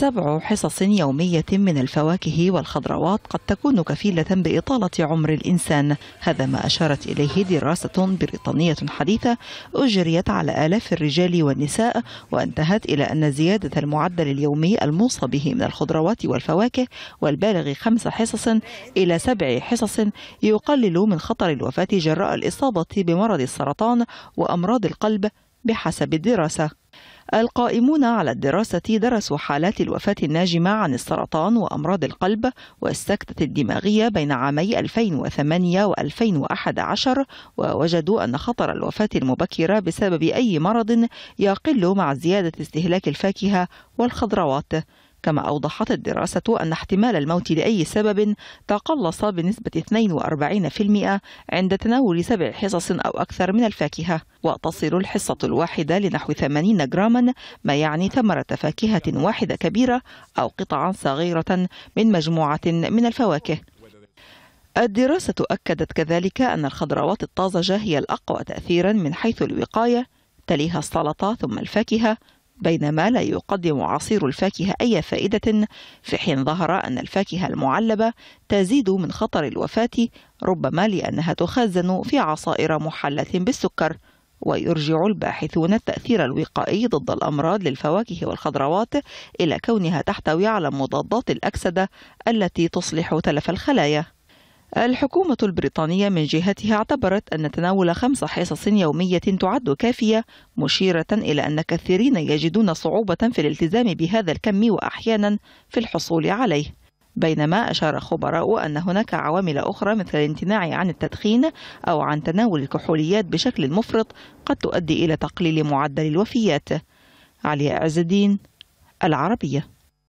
سبع حصص يومية من الفواكه والخضروات قد تكون كفيلة بإطالة عمر الإنسان هذا ما أشارت إليه دراسة بريطانية حديثة أجريت على آلاف الرجال والنساء وانتهت إلى أن زيادة المعدل اليومي الموصى به من الخضروات والفواكه والبالغ خمس حصص إلى سبع حصص يقلل من خطر الوفاة جراء الإصابة بمرض السرطان وأمراض القلب بحسب الدراسة القائمون على الدراسة درسوا حالات الوفاة الناجمة عن السرطان وأمراض القلب والسكتة الدماغية بين عامي 2008 و 2011 ووجدوا أن خطر الوفاة المبكرة بسبب أي مرض يقل مع زيادة استهلاك الفاكهة والخضروات كما أوضحت الدراسة أن احتمال الموت لأي سبب تقلص بنسبة 42% عند تناول سبع حصص أو أكثر من الفاكهة وتصل الحصة الواحدة لنحو 80 جراما ما يعني ثمرة فاكهة واحدة كبيرة أو قطعا صغيرة من مجموعة من الفواكه الدراسة أكدت كذلك أن الخضروات الطازجة هي الأقوى تأثيرا من حيث الوقاية تليها السلطة ثم الفاكهة بينما لا يقدم عصير الفاكهة أي فائدة في حين ظهر أن الفاكهة المعلبة تزيد من خطر الوفاة ربما لأنها تخزن في عصائر محلة بالسكر ويرجع الباحثون التأثير الوقائي ضد الأمراض للفواكه والخضروات إلى كونها تحتوي على مضادات الأكسدة التي تصلح تلف الخلايا الحكومة البريطانية من جهتها اعتبرت أن تناول خمس حصص يومية تعد كافية مشيرة إلى أن كثيرين يجدون صعوبة في الالتزام بهذا الكم وأحيانا في الحصول عليه بينما أشار خبراء أن هناك عوامل أخرى مثل الامتناع عن التدخين أو عن تناول الكحوليات بشكل مفرط قد تؤدي إلى تقليل معدل الوفيات علي عز الدين العربية